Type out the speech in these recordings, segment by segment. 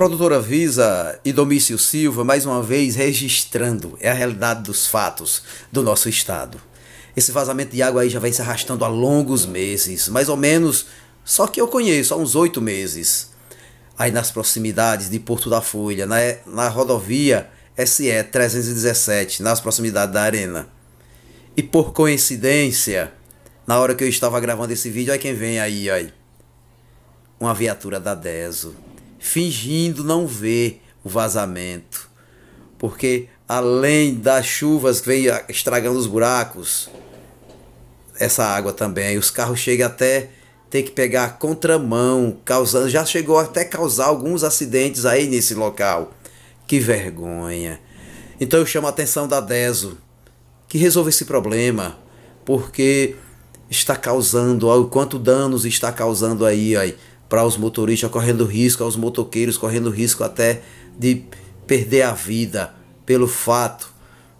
produtora Visa e Domício Silva, mais uma vez, registrando é a realidade dos fatos do nosso estado. Esse vazamento de água aí já vem se arrastando há longos meses, mais ou menos, só que eu conheço, há uns oito meses. Aí nas proximidades de Porto da Folha, na, na rodovia SE 317, nas proximidades da Arena. E por coincidência, na hora que eu estava gravando esse vídeo, aí quem vem aí, aí, Uma viatura da DESO fingindo não ver o vazamento. Porque além das chuvas que vem estragando os buracos, essa água também, os carros chegam até ter que pegar a contramão, causando, já chegou até causar alguns acidentes aí nesse local. Que vergonha. Então eu chamo a atenção da DESO, que resolve esse problema, porque está causando, o quanto danos está causando aí, aí para os motoristas correndo risco, aos motoqueiros correndo risco até de perder a vida pelo fato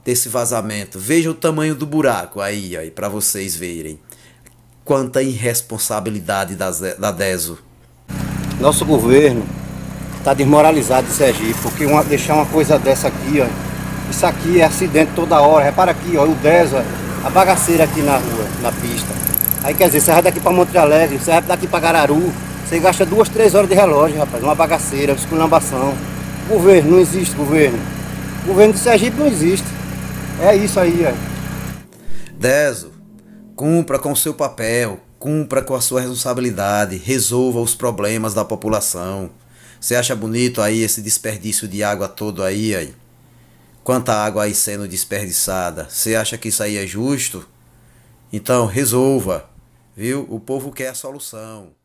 desse vazamento. Veja o tamanho do buraco aí, aí para vocês verem. Quanta irresponsabilidade da, da DESO. Nosso governo está desmoralizado de Sergipe, porque uma, deixar uma coisa dessa aqui, ó, isso aqui é acidente toda hora. Repara aqui, ó, o DESO, ó, a bagaceira aqui na rua, na pista. Aí quer dizer, você vai daqui para Monte Alegre, você vai daqui para Gararu, você gasta duas, três horas de relógio, rapaz, uma bagaceira, esculhambação. Governo, não existe governo. Governo de Sergipe não existe. É isso aí, ó. É. Deso, cumpra com o seu papel, cumpra com a sua responsabilidade, resolva os problemas da população. Você acha bonito aí esse desperdício de água todo aí, aí? Quanta água aí sendo desperdiçada? Você acha que isso aí é justo? Então resolva, viu? O povo quer a solução.